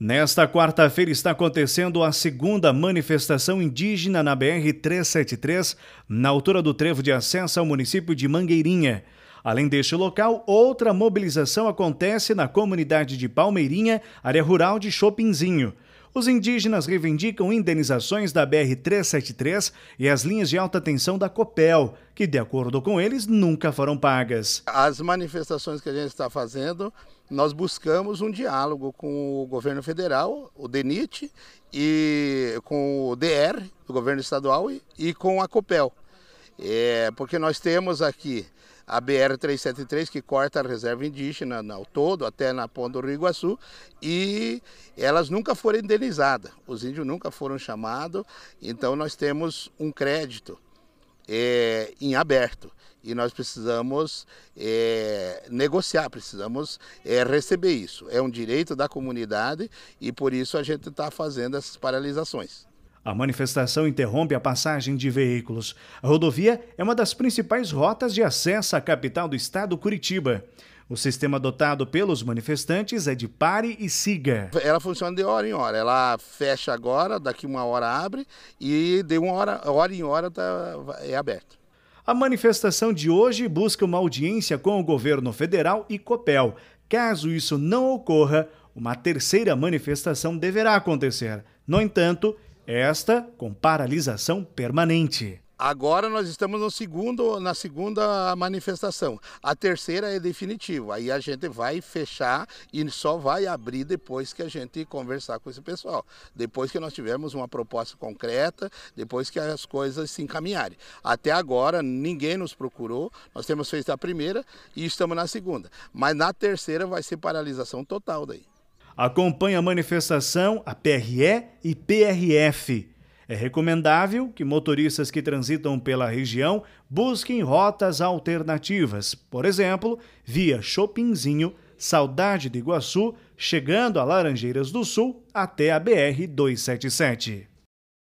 Nesta quarta-feira está acontecendo a segunda manifestação indígena na BR-373, na altura do trevo de acesso ao município de Mangueirinha. Além deste local, outra mobilização acontece na comunidade de Palmeirinha, área rural de Chopinzinho. Os indígenas reivindicam indenizações da BR-373 e as linhas de alta tensão da COPEL, que, de acordo com eles, nunca foram pagas. As manifestações que a gente está fazendo, nós buscamos um diálogo com o governo federal, o DENIT, e com o DR, o governo estadual, e com a COPEL. É, porque nós temos aqui a BR-373 que corta a reserva indígena ao todo, até na ponta do Rio Iguaçu, e elas nunca foram indenizadas, os índios nunca foram chamados, então nós temos um crédito é, em aberto e nós precisamos é, negociar, precisamos é, receber isso. É um direito da comunidade e por isso a gente está fazendo essas paralisações. A manifestação interrompe a passagem de veículos. A rodovia é uma das principais rotas de acesso à capital do estado, Curitiba. O sistema adotado pelos manifestantes é de pare e siga. Ela funciona de hora em hora. Ela fecha agora, daqui uma hora abre e de uma hora, hora em hora tá, é aberto. A manifestação de hoje busca uma audiência com o governo federal e COPEL. Caso isso não ocorra, uma terceira manifestação deverá acontecer. No entanto, esta com paralisação permanente. Agora nós estamos no segundo, na segunda manifestação. A terceira é definitiva. Aí a gente vai fechar e só vai abrir depois que a gente conversar com esse pessoal. Depois que nós tivermos uma proposta concreta, depois que as coisas se encaminharem. Até agora ninguém nos procurou. Nós temos feito a primeira e estamos na segunda. Mas na terceira vai ser paralisação total daí. Acompanhe a manifestação a PRE e PRF. É recomendável que motoristas que transitam pela região busquem rotas alternativas, por exemplo, via Chopinzinho, Saudade de Iguaçu, chegando a Laranjeiras do Sul até a BR 277.